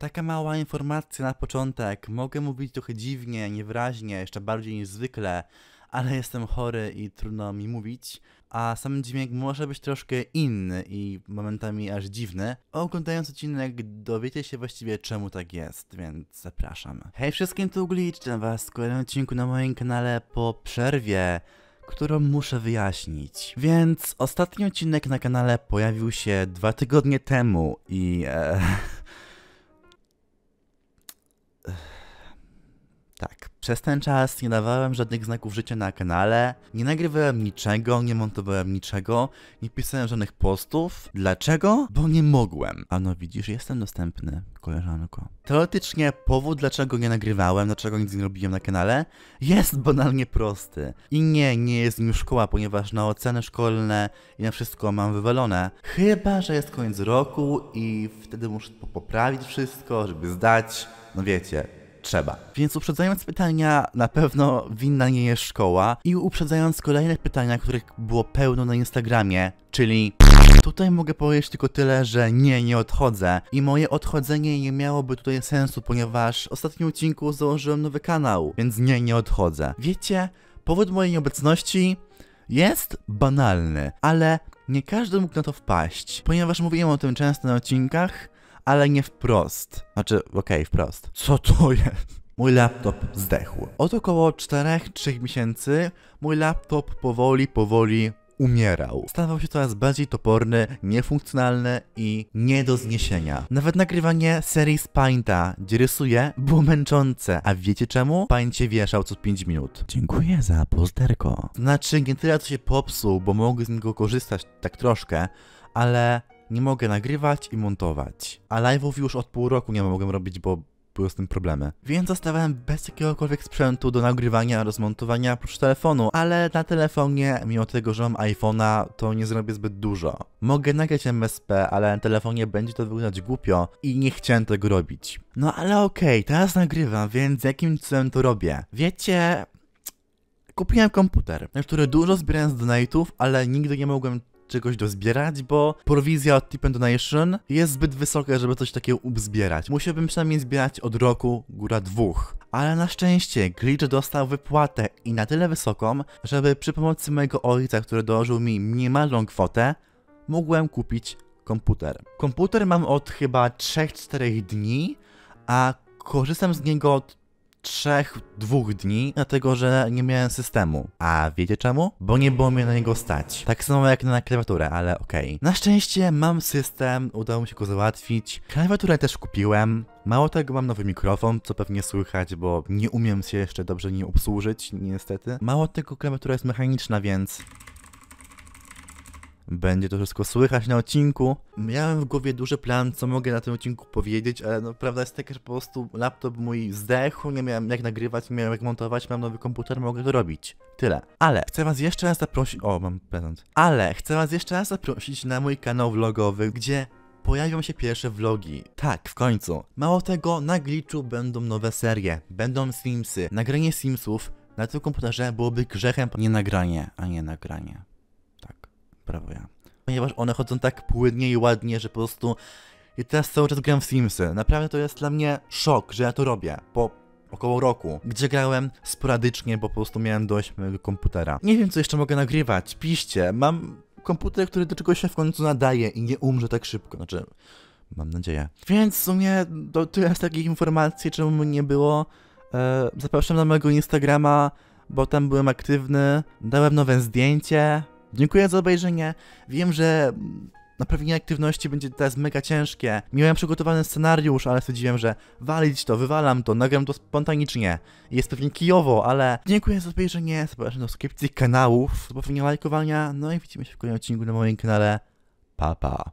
Taka mała informacja na początek. Mogę mówić trochę dziwnie, niewyraźnie, jeszcze bardziej niż zwykle, ale jestem chory i trudno mi mówić, a sam dźwięk może być troszkę inny i momentami aż dziwny. Oglądając odcinek dowiecie się właściwie czemu tak jest, więc zapraszam. Hej wszystkim, tu Glitch, witam was w kolejnym odcinku na moim kanale po przerwie którą muszę wyjaśnić. Więc ostatni odcinek na kanale pojawił się dwa tygodnie temu i... E uh, Przez ten czas nie dawałem żadnych znaków życia na kanale, nie nagrywałem niczego, nie montowałem niczego, nie pisałem żadnych postów. Dlaczego? Bo nie mogłem. A no widzisz, jestem dostępny, koleżanko. Teoretycznie powód, dlaczego nie nagrywałem, dlaczego nic nie robiłem na kanale, jest banalnie prosty. I nie, nie jest mi szkoła, ponieważ na oceny szkolne i na wszystko mam wywalone. Chyba, że jest koniec roku i wtedy muszę poprawić wszystko, żeby zdać. No wiecie, trzeba. Więc uprzedzając pytania, na pewno winna nie jest szkoła i uprzedzając kolejne pytania, których było pełno na Instagramie, czyli Tutaj mogę powiedzieć tylko tyle, że nie, nie odchodzę. I moje odchodzenie nie miałoby tutaj sensu, ponieważ w ostatnim odcinku założyłem nowy kanał, więc nie, nie odchodzę. Wiecie, powód mojej nieobecności jest banalny, ale nie każdy mógł na to wpaść, ponieważ mówiłem o tym często na odcinkach, ale nie wprost. Znaczy, okej, okay, wprost. Co to jest? Mój laptop zdechł. Od około 4-3 miesięcy mój laptop powoli, powoli umierał. Stawał się coraz bardziej toporny, niefunkcjonalny i nie do zniesienia. Nawet nagrywanie serii z Painta, gdzie rysuję, było męczące. A wiecie czemu? Paint się wieszał co 5 minut. Dziękuję za pozderko. Znaczy nie tyle co się popsuł, bo mogę z niego korzystać tak troszkę, ale nie mogę nagrywać i montować. A live'ów już od pół roku nie mogłem robić, bo były z tym problemy. Więc zostawałem bez jakiegokolwiek sprzętu do nagrywania rozmontowania montowania oprócz telefonu, ale na telefonie, mimo tego, że mam iPhone'a, to nie zrobię zbyt dużo. Mogę nagrać MSP, ale na telefonie będzie to wyglądać głupio i nie chciałem tego robić. No ale okej, okay, teraz nagrywam, więc jakim cudem to robię? Wiecie, kupiłem komputer, na który dużo zbierałem z donate'ów, ale nigdy nie mogłem czegoś dozbierać, bo prowizja od tip and donation jest zbyt wysoka, żeby coś takiego uzbierać. Musiałbym przynajmniej zbierać od roku góra dwóch. Ale na szczęście Glitch dostał wypłatę i na tyle wysoką, żeby przy pomocy mojego ojca, który dołożył mi minimalną kwotę, mogłem kupić komputer. Komputer mam od chyba 3-4 dni, a korzystam z niego od trzech, dwóch dni, dlatego że nie miałem systemu. A wiecie czemu? Bo nie było mnie na niego stać. Tak samo jak na klawiaturę, ale okej. Okay. Na szczęście mam system, udało mi się go załatwić. Klawiaturę też kupiłem. Mało tego, mam nowy mikrofon, co pewnie słychać, bo nie umiem się jeszcze dobrze nie obsłużyć, niestety. Mało tego, klawiatura jest mechaniczna, więc będzie to wszystko słychać na odcinku. Miałem w głowie duży plan, co mogę na tym odcinku powiedzieć, ale no prawda jest taka, że po prostu laptop mój zdechł, nie miałem jak nagrywać, nie miałem jak montować, mam nowy komputer, mogę to robić. Tyle. Ale chcę was jeszcze raz zaprosić... O, mam prezent. Ale chcę was jeszcze raz zaprosić na mój kanał vlogowy, gdzie pojawią się pierwsze vlogi. Tak, w końcu. Mało tego, na Glitchu będą nowe serie, będą Simsy, nagranie Simsów, na tym komputerze byłoby grzechem nie nagranie, a nie nagranie ja. Ponieważ one chodzą tak płynnie i ładnie, że po prostu... I teraz cały czas gram w Simsy. Naprawdę to jest dla mnie szok, że ja to robię. Po około roku, gdzie grałem sporadycznie, bo po prostu miałem dość mojego komputera. Nie wiem, co jeszcze mogę nagrywać. Piszcie, mam komputer, który do czegoś się w końcu nadaje i nie umrze tak szybko. Znaczy, mam nadzieję. Więc w sumie to tyle z takich informacji, czemu nie było. Eee, zapraszam na mojego Instagrama, bo tam byłem aktywny. Dałem nowe zdjęcie, Dziękuję za obejrzenie. Wiem, że naprawienie aktywności będzie teraz mega ciężkie. Miałem przygotowany scenariusz, ale stwierdziłem, że walić to, wywalam to, nagram to spontanicznie. Jest pewnie kijowo, ale dziękuję za obejrzenie, zapraszam do subskrypcji kanałów, zapewnienia lajkowania, no i widzimy się w kolejnym odcinku na moim kanale. Pa, pa.